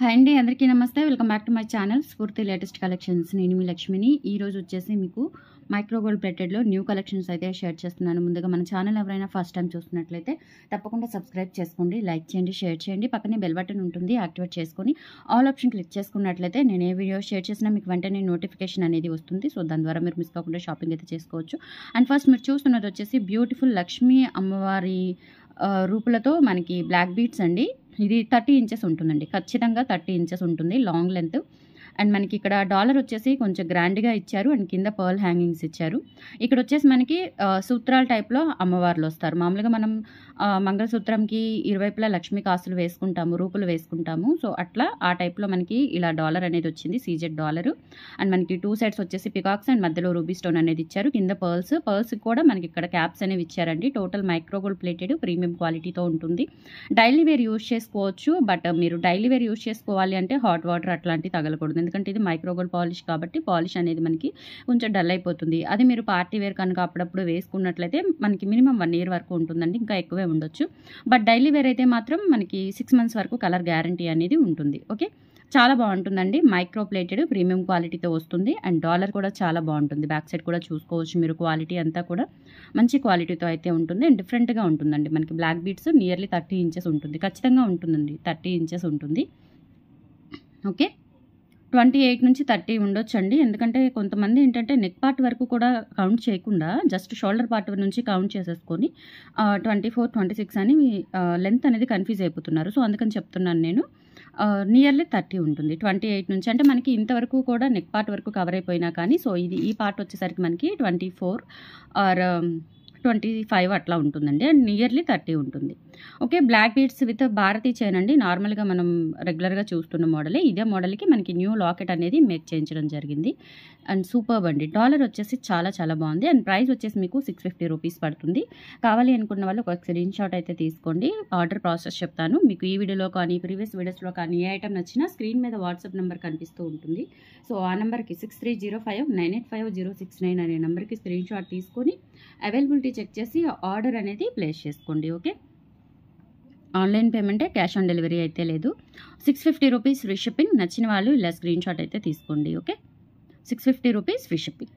hi అండి అందరికీ నమస్తే welcome back to my channel Spoorthi latest collections నేను మీ లక్ష్మిని ఈరోజు వచ్చేసి మీకు మైక్రో గోల్డ్ ప్లేటెడ్లో న్యూ కలెక్షన్స్ అయితే షేర్ చేస్తున్నాను ముందుగా మన ఛానల్ ఎవరైనా ఫస్ట్ టైం చూస్తున్నట్లయితే తప్పకుండా సబ్స్క్రైబ్ చేసుకోండి లైక్ చేయండి షేర్ చేయండి పక్కనే బెల్ బటన్ ఉంటుంది యాక్టివేట్ చేసుకొని ఆల్ ఆప్షన్ క్లిక్ చేసుకున్నట్లయితే నేను ఏ వీడియో షేర్ చేసినా మీకు వెంటనే నోటిఫికేషన్ అనేది వస్తుంది సో దాని ద్వారా మీరు మిస్ కాకుండా షాపింగ్ అయితే చేసుకోవచ్చు అండ్ ఫస్ట్ మీరు చూస్తున్నది వచ్చేసి బ్యూటిఫుల్ లక్ష్మీ అమ్మవారి రూపులతో మనకి బ్లాక్ బీట్స్ అండి ఇది థర్టీ ఇంచెస్ ఉంటుందండి ఖచ్చితంగా థర్టీ ఇంచెస్ ఉంటుంది లాంగ్ లెంత్ అండ్ మనకి ఇక్కడ డాలర్ వచ్చేసి కొంచెం గ్రాండ్గా ఇచ్చారు అండ్ కింద పర్ల్ హ్యాంగింగ్స్ ఇచ్చారు ఇక్కడ వచ్చేసి మనకి సూత్రాల టైప్లో అమ్మవార్లు వస్తారు మామూలుగా మనం మంగళసూత్రంకి ఇరువైపులా లక్ష్మీ కాసులు వేసుకుంటాము రూపులు వేసుకుంటాము సో అట్లా ఆ టైప్లో మనకి ఇలా డాలర్ అనేది వచ్చింది సీజెడ్ డాలర్ అండ్ మనకి టూ సైడ్స్ వచ్చేసి పికాక్స్ అండ్ మధ్యలో రూబీ స్టోన్ అనేది ఇచ్చారు కింద పర్ల్స్ పర్ల్స్ కూడా మనకి ఇక్కడ క్యాప్స్ అనేవి ఇచ్చారండి టోటల్ మైక్రోగోల్డ్ ప్లేటెడ్ ప్రీమియం క్వాలిటీతో ఉంటుంది డైలీ వేర్ యూజ్ చేసుకోవచ్చు బట్ మీరు డైలీ వేర్ యూజ్ చేసుకోవాలి అంటే హాట్ వాటర్ అట్లాంటివి తగలకూడదు ఎందుకంటే ఇది మైక్రోగోల్డ్ పాలిష్ కాబట్టి పాలిష్ అనేది మనకి కొంచెం డల్ అయిపోతుంది అది మీరు పార్టీ వేర్ కనుక అప్పుడప్పుడు వేసుకున్నట్లయితే మనకి మినిమం వన్ ఇయర్ వరకు ఉంటుందండి ఇంకా ఎక్కువే ఉండొచ్చు బట్ డైలీ వేర్ అయితే మాత్రం మనకి సిక్స్ మంత్స్ వరకు కలర్ గ్యారంటీ అనేది ఉంటుంది ఓకే చాలా బాగుంటుందండి మైక్రో ప్లేటెడ్ ప్రీమియం క్వాలిటీతో వస్తుంది అండ్ డాలర్ కూడా చాలా బాగుంటుంది బ్యాక్ సైడ్ కూడా చూసుకోవచ్చు మీరు క్వాలిటీ అంతా కూడా మంచి క్వాలిటీతో అయితే ఉంటుంది అండ్ డిఫరెంట్గా ఉంటుందండి మనకి black beads nearly thirty inches ఉంటుంది ఖచ్చితంగా ఉంటుందండి థర్టీ ఇంచెస్ ఉంటుంది ఓకే ట్వంటీ ఎయిట్ నుంచి థర్టీ ఉండొచ్చండి ఎందుకంటే కొంతమంది ఏంటంటే నెక్ పార్ట్ వరకు కూడా కౌంట్ చేయకుండా జస్ట్ షోల్డర్ పార్ట్ నుంచి కౌంట్ చేసేసుకొని ట్వంటీ ఫోర్ ట్వంటీ సిక్స్ అని లెంత్ అనేది కన్ఫ్యూజ్ అయిపోతున్నారు సో అందుకని చెప్తున్నాను నేను నియర్లీ థర్టీ ఉంటుంది ట్వంటీ ఎయిట్ నుంచి అంటే మనకి ఇంతవరకు కూడా నెక్ పార్ట్ వరకు కవర్ అయిపోయినా కానీ సో ఇది ఈ పార్ట్ వచ్చేసరికి మనకి twenty four or twenty five అట్లా ఉంటుందండి అండ్ నియర్లీ థర్టీ ఉంటుంది ఓకే బ్లాక్ బీడ్స్ విత్ భారతీ చైన్ అండి నార్మల్గా మనం రెగ్యులర్గా చూస్తున్న మోడలే ఇదే మోడల్కి మనకి న్యూ లాకెట్ అనేది మేక్ చేయించడం జరిగింది అండ్ సూపర్ అండి డాలర్ వచ్చేసి చాలా చాలా బాగుంది అండ్ ప్రైస్ వచ్చేసి మీకు సిక్స్ ఫిఫ్టీ రూపీస్ పడుతుంది కావాలి అనుకున్న వాళ్ళు ఒక స్క్రీన్ షాట్ అయితే తీసుకోండి ఆర్డర్ ప్రాసెస్ చెప్తాను మీకు ఈ వీడియోలో కానీ ప్రీవియస్ వీడియోస్లో కానీ ఏ ఐటమ్ నచ్చినా స్క్రీన్ మీద వాట్సాప్ నెంబర్ కనిపిస్తూ ఉంటుంది సో ఆ నెంబర్కి six three zero five nine eight five zero six nine అనే నెంబర్కి స్క్రీన్ షాట్ తీసుకొని అవైలబిలిటీ చెక్ చేసి ఆర్డర్ అనేది ప్లేస్ చేసుకోండి ఓకే ఆన్లైన్ పేమెంటే క్యాష్ ఆన్ డెలివరీ అయితే లేదు six fifty rupees free shipping నచ్చిన వాళ్ళు ఇలా స్క్రీన్షాట్ అయితే తీసుకోండి okay six fifty rupees free shipping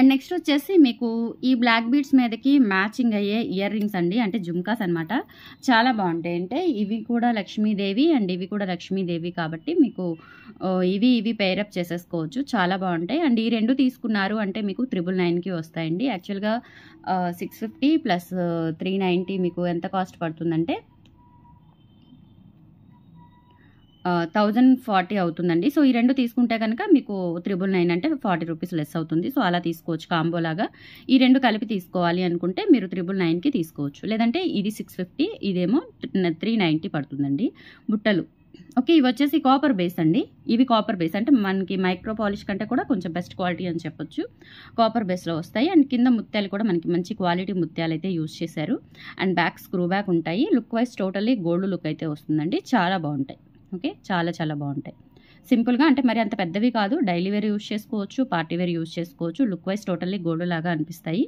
and next వచ్చేసి మీకు ఈ బ్లాక్ బీడ్స్ మీదకి మ్యాచింగ్ అయ్యే ఇయర్ రింగ్స్ అండి అంటే జుమ్కాస్ అనమాట చాలా బాగుంటాయి అంటే ఇవి కూడా లక్ష్మీదేవి అండ్ ఇవి కూడా లక్ష్మీదేవి కాబట్టి మీకు ఇవి ఇవి పేరప్ చేసేసుకోవచ్చు చాలా బాగుంటాయి అండ్ ఈ రెండు తీసుకున్నారు అంటే మీకు త్రిబుల్ నైన్కి వస్తాయండి యాక్చువల్గా six fifty plus three ninety మీకు ఎంత కాస్ట్ పడుతుందంటే థౌజండ్ ఫార్టీ అవుతుందండి సో ఈ రెండు తీసుకుంటే కనుక మీకు త్రిబుల్ నైన్ అంటే ఫార్టీ రూపీస్ లెస్ అవుతుంది సో అలా తీసుకోవచ్చు కాంబోలాగా ఈ రెండు కలిపి తీసుకోవాలి అనుకుంటే మీరు త్రిబుల్ నైన్కి తీసుకోవచ్చు లేదంటే ఇది సిక్స్ ఫిఫ్టీ ఇదేమో త్రీ నైంటీ పడుతుందండి బుట్టలు ఓకే ఇవి వచ్చేసి కాపర్ బేస్ అండి ఇవి కాపర్ బేస్ అంటే మనకి మైక్రో పాలిష్ కంటే కూడా కొంచెం బెస్ట్ క్వాలిటీ అని చెప్పొచ్చు కాపర్ బేస్లో వస్తాయి అండ్ కింద ముత్యాలు కూడా మనకి మంచి క్వాలిటీ ముత్యాలు అయితే యూజ్ చేశారు అండ్ బ్యాక్ స్క్రూ బ్యాక్ ఉంటాయి look wise totally gold look అయితే వస్తుందండి చాలా బాగుంటాయి ఓకే చాలా చాలా బాగుంటాయి సింపుల్గా అంటే మరి అంత పెద్దవి కాదు డైలీ వేర్ యూజ్ చేసుకోవచ్చు పార్టీ వేర్ యూజ్ చేసుకోవచ్చు లుక్ వైజ్ టోటల్లీ గోల్డ్ లాగా అనిపిస్తాయి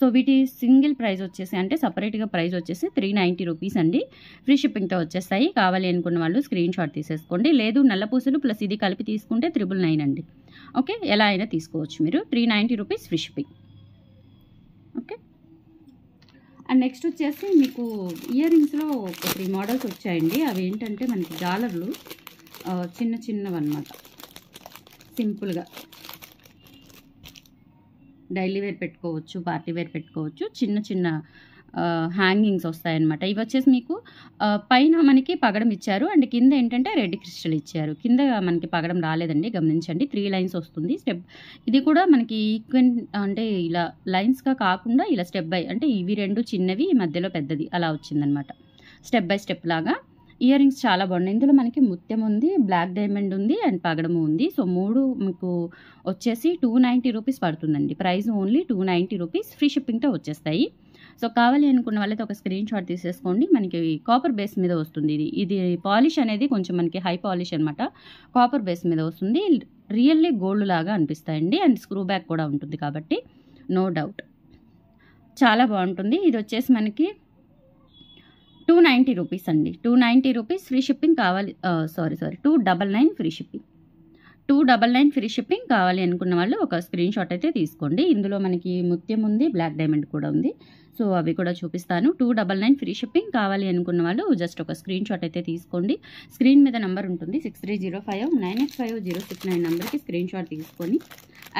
సో వీటి సింగిల్ ప్రైస్ వచ్చేసి అంటే సపరేట్గా ప్రైస్ వచ్చేసి త్రీ నైంటీ రూపీస్ అండి ఫ్రీ షిప్పింగ్తో వచ్చేస్తాయి కావాలి అనుకున్న వాళ్ళు స్క్రీన్ షాట్ తీసేసుకోండి లేదు నల్ల పూసలు ప్లస్ ఇది కలిపి తీసుకుంటే త్రిబుల్ నైన్ అండి ఓకే ఎలా అయినా తీసుకోవచ్చు మీరు three ninety rupees free shipping and next వచ్చేసి మీకు ఇయర్ రింగ్స్లో ఒక త్రీ మోడల్స్ వచ్చాయండి అవి ఏంటంటే మనకి డాలర్లు చిన్న చిన్నవి అనమాట సింపుల్గా డైలీ వేర్ పెట్టుకోవచ్చు పార్టీ వేర్ పెట్టుకోవచ్చు చిన్న చిన్న హ్యాంగింగ్స్ వస్తాయన్నమాట ఇవి వచ్చేసి మీకు పైన మనకి పగడం ఇచ్చారు అండ్ కింద ఏంటంటే రెడ్ క్రిస్టల్ ఇచ్చారు కింద మనకి పగడం రాలేదండి గమనించండి త్రీ లైన్స్ వస్తుంది స్టెప్ ఇది కూడా మనకి ఈక్వెన్ అంటే ఇలా లైన్స్గా కాకుండా ఇలా స్టెప్ బై అంటే ఇవి రెండు చిన్నవి మధ్యలో పెద్దది అలా వచ్చిందనమాట స్టెప్ బై స్టెప్ లాగా ఇయర్ రింగ్స్ చాలా బాగున్నాయి ఇందులో మనకి ముత్యం ఉంది బ్లాక్ డైమండ్ ఉంది అండ్ పగడము ఉంది సో మూడు మీకు వచ్చేసి టూ నైంటీ రూపీస్ పడుతుందండి price only two ninety rupees free షిప్పింగ్తో వచ్చేస్తాయి సో కావాలి అనుకున్న వాళ్ళైతే ఒక స్క్రీన్ షాట్ తీసేసుకోండి మనకి కాపర్ బేస్ మీద వస్తుంది ఇది ఇది పాలిష్ అనేది కొంచెం మనకి హై పాలిష్ అనమాట కాపర్ బేస్ మీద వస్తుంది రియల్లీ గోల్డ్ లాగా అనిపిస్తాయండి అండ్ స్క్రూ బ్యాక్ కూడా ఉంటుంది కాబట్టి నో డౌట్ చాలా బాగుంటుంది ఇది వచ్చేసి మనకి టూ నైంటీ రూపీస్ అండి two ninety rupees free shipping కావాలి sorry sorry two double nine free shipping two double nine free shipping కావాలి అనుకున్న వాళ్ళు ఒక స్క్రీన్ షాట్ అయితే తీసుకోండి ఇందులో మనకి ముత్యం ఉంది బ్లాక్ డైమండ్ కూడా ఉంది సో అవి కూడా చూపిస్తాను two double nine free shipping కావాలి అనుకున్న వాళ్ళు జస్ట్ ఒక స్క్రీన్ షాట్ అయితే తీసుకోండి స్క్రీన్ మీద నెంబర్ ఉంటుంది six three zero five nine eight five zero six nine నెంబర్కి స్క్రీన్ షాట్ తీసుకొని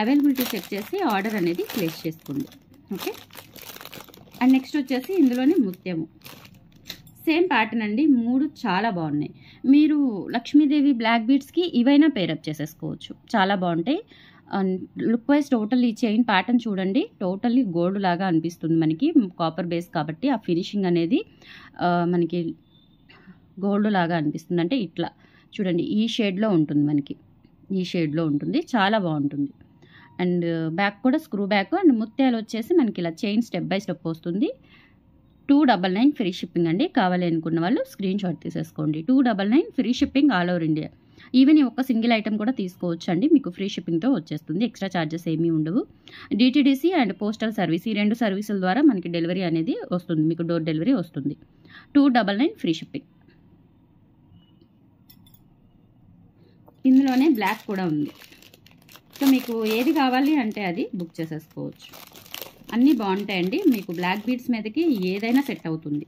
అవైలబిలిటీ చెక్ చేసి ఆర్డర్ అనేది ప్లేస్ చేసుకోండి ఓకే అండ్ నెక్స్ట్ వచ్చేసి ఇందులోనే ముత్యము సేమ్ ప్యాటర్న్ అండి మూడు చాలా బాగున్నాయి మీరు లక్ష్మీదేవి బ్లాక్ బీడ్స్కి ఇవైనా పేరప్ చేసేసుకోవచ్చు చాలా బాగుంటాయి లుక్ వైజ్ టోటల్ ఈ చైన్ ప్యాటర్న్ చూడండి టోటల్లీ గోల్డ్ లాగా అనిపిస్తుంది మనకి కాపర్ బేస్ కాబట్టి ఆ ఫినిషింగ్ అనేది మనకి గోల్డ్ లాగా అనిపిస్తుంది అంటే ఇట్లా చూడండి ఈ షేడ్లో ఉంటుంది మనకి ఈ షేడ్లో ఉంటుంది చాలా బాగుంటుంది అండ్ బ్యాక్ కూడా స్క్రూ బ్యాక్ అండ్ ముత్యాలు వచ్చేసి మనకి ఇలా చైన్ స్టెప్ బై స్టెప్ వస్తుంది two double nine free shipping అండి కావాలి అనుకున్న వాళ్ళు స్క్రీన్ షాట్ తీసేసుకోండి two double nine free shipping all over India even ఈ ఒక్క సింగిల్ ఐటమ్ కూడా తీసుకోవచ్చు అండి మీకు ఫ్రీ షిప్పింగ్తో వచ్చేస్తుంది ఎక్స్ట్రా ఛార్జెస్ ఏమీ ఉండవు డిటీడీసీ అండ్ పోస్టల్ సర్వీస్ ఈ రెండు సర్వీసుల ద్వారా మనకి డెలివరీ అనేది వస్తుంది మీకు డోర్ డెలివరీ వస్తుంది two double nine free shipping ఇందులోనే బ్లాక్ కూడా ఉంది సో మీకు ఏది కావాలి అంటే అది బుక్ చేసేసుకోవచ్చు అన్నీ బాగుంటాయండి మీకు బ్లాక్ బీడ్స్ మీదకి ఏదైనా సెట్ అవుతుంది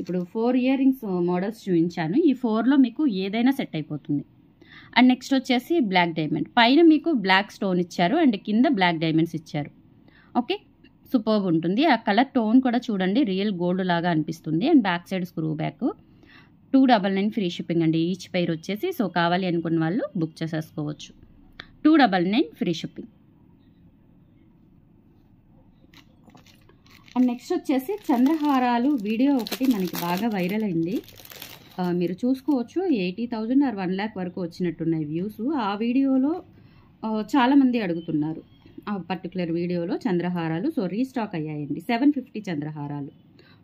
ఇప్పుడు ఫోర్ ఇయర్ రింగ్స్ మోడల్స్ చూపించాను ఈ ఫోర్లో మీకు ఏదైనా సెట్ అయిపోతుంది అండ్ నెక్స్ట్ వచ్చేసి బ్లాక్ డైమండ్ పైన మీకు బ్లాక్ స్టోన్ ఇచ్చారు అండ్ కింద బ్లాక్ డైమండ్స్ ఇచ్చారు ఓకే సూపర్ ఉంటుంది ఆ కలర్ టోన్ కూడా చూడండి రియల్ గోల్డ్ లాగా అనిపిస్తుంది and back side screw back two double nine free shipping అండి ఈచ్ పైర్ వచ్చేసి సో కావాలి అనుకున్న వాళ్ళు బుక్ చేసేసుకోవచ్చు two double nine free shipping and next వచ్చేసి చంద్రహారాలు వీడియో ఒకటి మనకి బాగా వైరల్ అయింది మీరు చూసుకోవచ్చు eighty thousand or one lakh వరకు వచ్చినట్టున్నాయి వ్యూస్ ఆ వీడియోలో చాలామంది అడుగుతున్నారు ఆ పర్టికులర్ వీడియోలో చంద్రహారాలు సో రీస్టాక్ అయ్యాయండి సెవెన్ ఫిఫ్టీ చంద్రహారాలు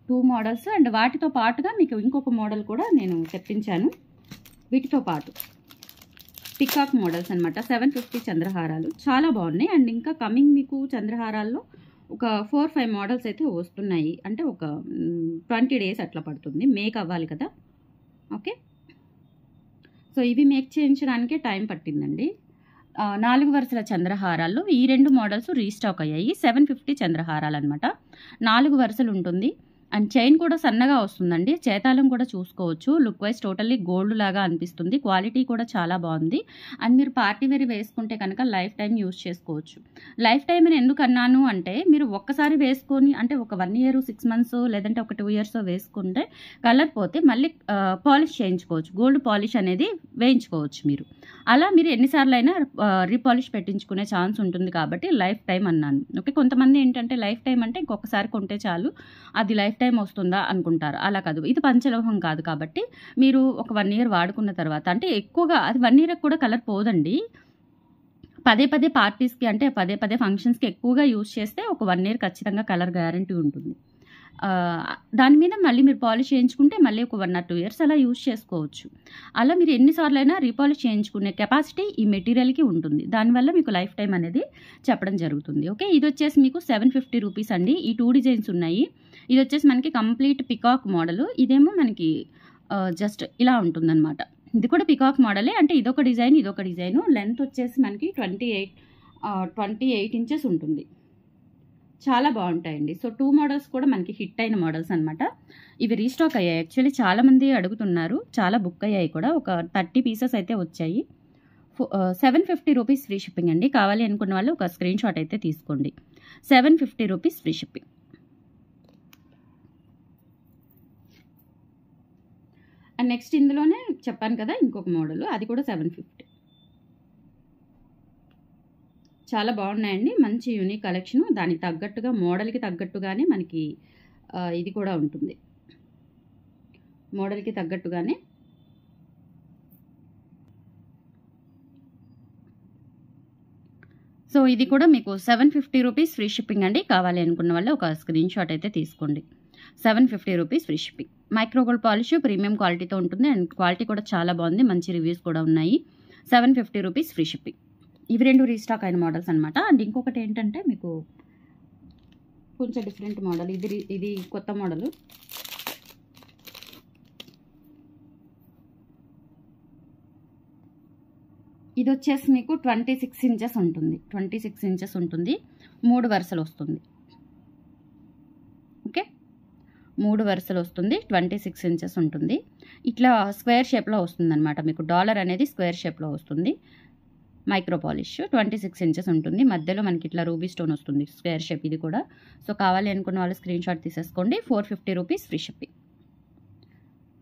టూ మోడల్స్ అండ్ వాటితో పాటుగా మీకు ఇంకొక మోడల్ కూడా నేను తెప్పించాను వీటితో పాటు పికాక్ మోడల్స్ అనమాట సెవెన్ ఫిఫ్టీ చంద్రహారాలు చాలా బాగున్నాయి అండ్ ఇంకా కమింగ్ మీకు చంద్రహారాల్లో ఒక ఫోర్ ఫైవ్ మోడల్స్ అయితే వస్తున్నాయి అంటే ఒక ట్వంటీ డేస్ అట్లా పడుతుంది మేక్ అవ్వాలి కదా ఓకే సో ఇవి మేక్ చేయించడానికే టైం పట్టిందండి నాలుగు వరుసల చంద్రహారాల్లో ఈ రెండు మోడల్స్ రీస్టాక్ అయ్యాయి సెవెన్ ఫిఫ్టీ చంద్రహారాలు అనమాట నాలుగు వరుసలు ఉంటుంది అండ్ చైన్ కూడా సన్నగా వస్తుందండి చేతాలం కూడా చూసుకోవచ్చు లుక్ వైజ్ టోటల్లీ గోల్డ్ లాగా అనిపిస్తుంది క్వాలిటీ కూడా చాలా బాగుంది అండ్ మీరు పార్టీ వేర్ వేసుకుంటే కనుక లైఫ్ టైం యూస్ చేసుకోవచ్చు లైఫ్ టైం అని ఎందుకు అన్నాను అంటే మీరు ఒక్కసారి వేసుకొని అంటే ఒక వన్ ఇయర్ సిక్స్ మంత్స్ లేదంటే ఒక టూ ఇయర్స్ వేసుకుంటే కలర్ పోతే మళ్ళీ పాలిష్ చేయించుకోవచ్చు గోల్డ్ పాలిష్ అనేది వేయించుకోవచ్చు మీరు అలా మీరు ఎన్నిసార్లు అయినా రీపాలిష్ పెట్టించుకునే ఛాన్స్ ఉంటుంది కాబట్టి లైఫ్ టైం అన్నాను ఓకే కొంతమంది ఏంటంటే లైఫ్ టైం అంటే ఇంకొకసారి కొంటే చాలు అది లైఫ్ టైం వస్తుందా అనుకుంటారు అలా కాదు ఇది పంచలోహం కాదు కాబట్టి మీరు ఒక వన్ ఇయర్ వాడుకున్న తర్వాత అంటే ఎక్కువగా అది వన్ ఇయర్కి కూడా కలర్ పోదండి పదే పదే పార్టీస్కి అంటే పదే పదే ఫంక్షన్స్కి ఎక్కువగా యూజ్ చేస్తే ఒక వన్ ఇయర్ ఖచ్చితంగా కలర్ గ్యారంటీ ఉంటుంది దాని మీద మళ్ళీ మీరు పాలిష్ చేయించుకుంటే మళ్ళీ ఒక వన్ ఆర్ టూ ఇయర్స్ అలా యూజ్ చేసుకోవచ్చు అలా మీరు ఎన్నిసార్లు అయినా రీపాలిష్ చేయించుకునే కెపాసిటీ ఈ మెటీరియల్కి ఉంటుంది దానివల్ల మీకు లైఫ్ టైం అనేది చెప్పడం జరుగుతుంది ఓకే ఇది వచ్చేసి మీకు సెవెన్ ఫిఫ్టీ రూపీస్ అండి ఈ టూ డిజైన్స్ ఉన్నాయి ఇది వచ్చేసి మనకి కంప్లీట్ పికాక్ మోడల్ ఇదేమో మనకి జస్ట్ ఇలా ఉంటుందన్నమాట ఇది కూడా పికాక్ మోడలే అంటే ఇదొక డిజైన్ ఇదొక డిజైన్ లెంత్ వచ్చేసి మనకి twenty eight twenty eight inches ఉంటుంది చాలా బాగుంటాయండి సో టూ మోడల్స్ కూడా మనకి హిట్ అయిన మోడల్స్ అనమాట ఇవి రీస్టాక్ అయ్యాయి యాక్చువల్లీ చాలామంది అడుగుతున్నారు చాలా బుక్ అయ్యాయి కూడా ఒక థర్టీ పీసెస్ అయితే వచ్చాయి seven fifty rupees free shipping అండి కావాలి అనుకున్న వాళ్ళు ఒక స్క్రీన్ షాట్ అయితే తీసుకోండి seven fifty rupees free shipping and next ఇందులోనే చెప్పాను కదా ఇంకొక మోడల్ అది కూడా సెవెన్ ఫిఫ్టీ చాలా బాగున్నాయండి మంచి యూనిక్ కలెక్షన్ దానికి తగ్గట్టుగా మోడల్కి తగ్గట్టుగానే మనకి ఇది కూడా ఉంటుంది మోడల్కి తగ్గట్టుగానే సో ఇది కూడా మీకు seven fifty rupees free shipping అండి కావాలి అనుకున్న వాళ్ళు ఒక స్క్రీన్ షాట్ అయితే తీసుకోండి seven fifty rupees free shipping micro gold polish premium క్వాలిటీతో ఉంటుంది అండ్ క్వాలిటీ కూడా చాలా బాగుంది మంచి రివ్యూస్ కూడా ఉన్నాయి seven fifty rupees free shipping ఇవి రెండు రీస్టాక్ అయిన మోడల్స్ అనమాట అండ్ ఇంకొకటి ఏంటంటే మీకు కొంచెం డిఫరెంట్ మోడల్ ఇది ఇది కొత్త మోడలు ఇది వచ్చేసి మీకు ట్వంటీ సిక్స్ ఇంచెస్ ఉంటుంది ట్వంటీ సిక్స్ ఇంచెస్ ఉంటుంది మూడు వరుసలు వస్తుంది ఓకే మూడు వరుసలు వస్తుంది ట్వంటీ సిక్స్ ఇంచెస్ ఉంటుంది ఇట్లా స్క్వేర్ షేప్లో వస్తుంది అనమాట మీకు డాలర్ అనేది స్క్వేర్ షేప్లో వస్తుంది micro polish twenty six inches ఉంటుంది మధ్యలో మనకి ఇట్లా రూబీ స్టోన్ వస్తుంది స్క్వేర్ షేప్ ఇది కూడా సో కావాలి అనుకున్న వాళ్ళు స్క్రీన్ షాట్ తీసేసుకోండి four fifty rupees free shipping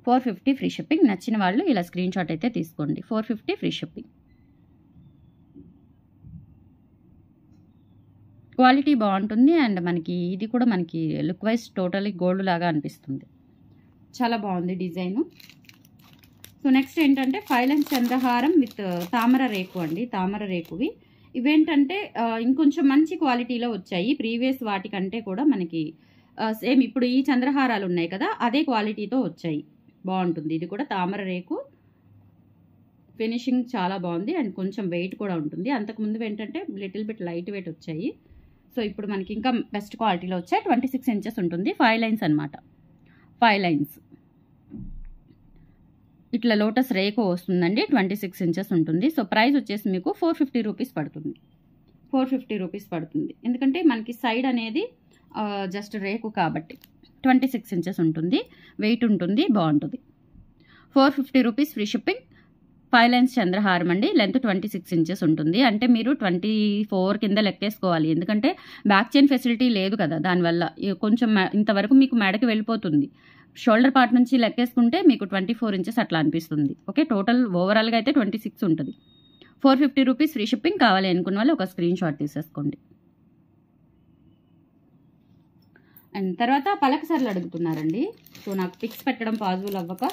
four fifty free shipping నచ్చిన వాళ్ళు ఇలా స్క్రీన్ షాట్ అయితే తీసుకోండి four fifty free shipping quality బాగుంటుంది అండ్ మనకి ఇది కూడా మనకి లుక్ వైజ్ టోటలీ గోల్డ్ లాగా అనిపిస్తుంది చాలా బాగుంది డిజైను సో నెక్స్ట్ ఏంటంటే ఫైలెన్స్ చంద్రహారం విత్ uh, తామర రేకు అండి తామర రేకువి ఇవేంటంటే uh, ఇంకొంచెం మంచి క్వాలిటీలో వచ్చాయి ప్రీవియస్ వాటికంటే కూడా మనకి uh, సేమ్ ఇప్పుడు ఈ చంద్రహారాలు ఉన్నాయి కదా అదే క్వాలిటీతో వచ్చాయి బాగుంటుంది ఇది కూడా తామర రేకు ఫినిషింగ్ చాలా బాగుంది అండ్ కొంచెం వెయిట్ కూడా ఉంటుంది అంతకుముందు ఏంటంటే లిటిల్ బిట్ లైట్ వెయిట్ వచ్చాయి సో ఇప్పుడు మనకి ఇంకా బెస్ట్ క్వాలిటీలో వచ్చాయి ట్వంటీ సిక్స్ ఇంచెస్ ఉంటుంది ఫైవ్ లైన్స్ అనమాట ఫైవ్ లైన్స్ ఇట్లా లోటస్ రేకో వస్తుందండి ట్వంటీ సిక్స్ ఇంచెస్ ఉంటుంది సో ప్రైస్ వచ్చేసి మీకు ఫోర్ ఫిఫ్టీ రూపీస్ పడుతుంది ఫోర్ ఫిఫ్టీ రూపీస్ పడుతుంది ఎందుకంటే మనకి సైడ్ అనేది జస్ట్ రేకు కాబట్టి ట్వంటీ సిక్స్ ఇంచెస్ ఉంటుంది వెయిట్ ఉంటుంది బాగుంటుంది four fifty rupees free shipping five lines చంద్రహారం అండి లెంత్ ట్వంటీ సిక్స్ ఇంచెస్ ఉంటుంది అంటే మీరు ట్వంటీ ఫోర్ కింద లెక్కేసుకోవాలి ఎందుకంటే బ్యాక్ చైన్ ఫెసిలిటీ లేదు కదా దానివల్ల కొంచెం ఇంతవరకు మీకు మెడకి వెళ్ళిపోతుంది షోల్డర్ పార్ట్ నుంచి లెక్కేసుకుంటే మీకు ట్వంటీ ఫోర్ ఇంచెస్ అట్లా అనిపిస్తుంది ఓకే టోటల్ ఓవరాల్గా అయితే ట్వంటీ సిక్స్ ఉంటుంది four fifty rupees free shipping కావాలి అనుకున్న వాళ్ళు ఒక స్క్రీన్ షాట్ తీసేసుకోండి అండ్ తర్వాత పలక సార్లు అడుగుతున్నారండి సో నాకు పిక్స్ పెట్టడం పాజిబుల్ అవ్వక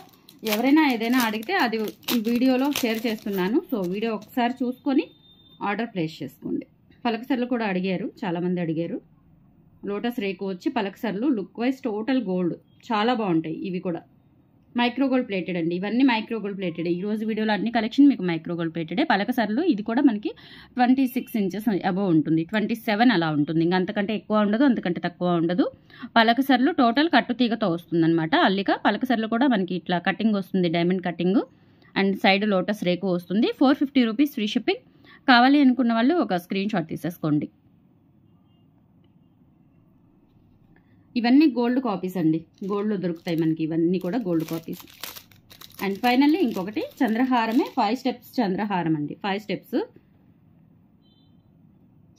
ఎవరైనా ఏదైనా అడిగితే అది వీడియోలో షేర్ చేస్తున్నాను సో వీడియో ఒకసారి చూసుకొని ఆర్డర్ ప్లేస్ చేసుకోండి పలక సార్లు కూడా అడిగారు చాలామంది అడిగారు లోటస్ రేకు వచ్చి పలకసర్లు లుక్ వైజ్ టోటల్ గోల్డ్ చాలా బాగుంటాయి ఇవి కూడా మైక్రోగోల్డ్ ప్లేటెడ్ అండి ఇవన్నీ మైక్రోగోల్డ్ ప్లేటెడ్ ప్లేటెడ్ ఈరోజు వీడియోలో అన్ని కలెక్షన్ మీకు మైక్రో ప్లేటెడే పలకసర్లు ఇది కూడా మనకి ట్వంటీ సిక్స్ ఇంచెస్ అబవ్ ఉంటుంది ట్వంటీ సెవెన్ అలా ఉంటుంది ఇంకా అంతకంటే ఎక్కువ ఉండదు అంతకంటే తక్కువ ఉండదు పలకసర్లు టోటల్ కట్టు తీగతో అనమాట అల్లిక పలకసర్లు కూడా మనకి ఇట్లా కటింగ్ వస్తుంది diamond cutting and side lotus రేకు వస్తుంది four fifty rupees free shipping కావాలి అనుకున్న వాళ్ళు ఒక స్క్రీన్ షాట్ తీసేసుకోండి ఇవన్నీ గోల్డ్ కాపీస్ అండి గోల్డ్లో దొరుకుతాయి మనకి ఇవన్నీ కూడా గోల్డ్ కాపీస్ అండ్ ఫైనల్లీ ఇంకొకటి చంద్రహారమే ఫైవ్ స్టెప్స్ చంద్రహారం అండి ఫైవ్ స్టెప్స్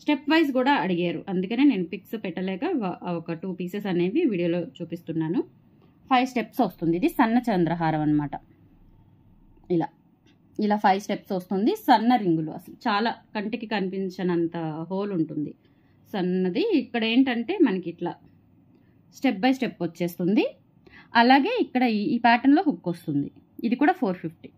స్టెప్ వైజ్ కూడా అడిగారు అందుకనే నేను పిక్స్ పెట్టలేక ఒక టూ పీసెస్ అనేవి వీడియోలో చూపిస్తున్నాను ఫైవ్ స్టెప్స్ వస్తుంది ఇది సన్న చంద్రహారం అనమాట ఇలా ఇలా ఫైవ్ స్టెప్స్ వస్తుంది సన్న రింగులు అసలు చాలా కంటికి కనిపించనంత హోల్ ఉంటుంది సన్నది ఇక్కడ ఏంటంటే మనకి ఇట్లా స్టెప్ బై స్టెప్ వచ్చేస్తుంది అలాగే ఇక్కడ ఈ ప్యాటర్న్లో హుక్ వస్తుంది ఇది కూడా four fifty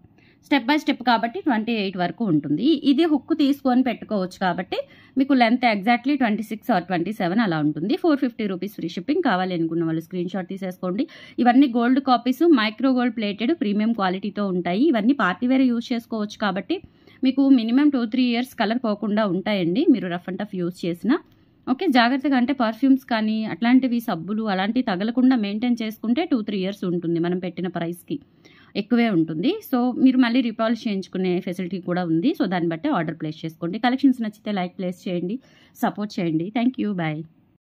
step by step కాబట్టి ట్వంటీ ఎయిట్ వరకు ఉంటుంది ఇది హుక్ తీసుకొని పెట్టుకోవచ్చు కాబట్టి మీకు length exactly twenty six or twenty seven అలా ఉంటుంది four fifty rupees free shipping కావాలి అనుకున్న వాళ్ళు స్క్రీన్ షాట్ తీసేసుకోండి ఇవన్నీ gold copies micro gold plated premium క్వాలిటీతో ఉంటాయి ఇవన్నీ పార్టీ వేరే యూజ్ చేసుకోవచ్చు కాబట్టి మీకు minimum two three years colour పోకుండా ఉంటాయండి మీరు రఫ్ అండ్ టఫ్ యూజ్ చేసిన ఓకే జాగ్రత్తగా అంటే పర్ఫ్యూమ్స్ కానీ అట్లాంటివి సబ్బులు అలాంటివి తగలకుండా మెయింటైన్ చేసుకుంటే టూ త్రీ ఇయర్స్ ఉంటుంది మనం పెట్టిన ప్రైస్కి ఎక్కువే ఉంటుంది సో మీరు మళ్ళీ రిపాల్ చేయించుకునే ఫెసిలిటీ కూడా ఉంది సో దాన్ని బట్టి ఆర్డర్ ప్లేస్ చేసుకోండి కలెక్షన్స్ నచ్చితే లైక్ ప్లేస్ చేయండి సపోర్ట్ చేయండి థ్యాంక్ యూ బాయ్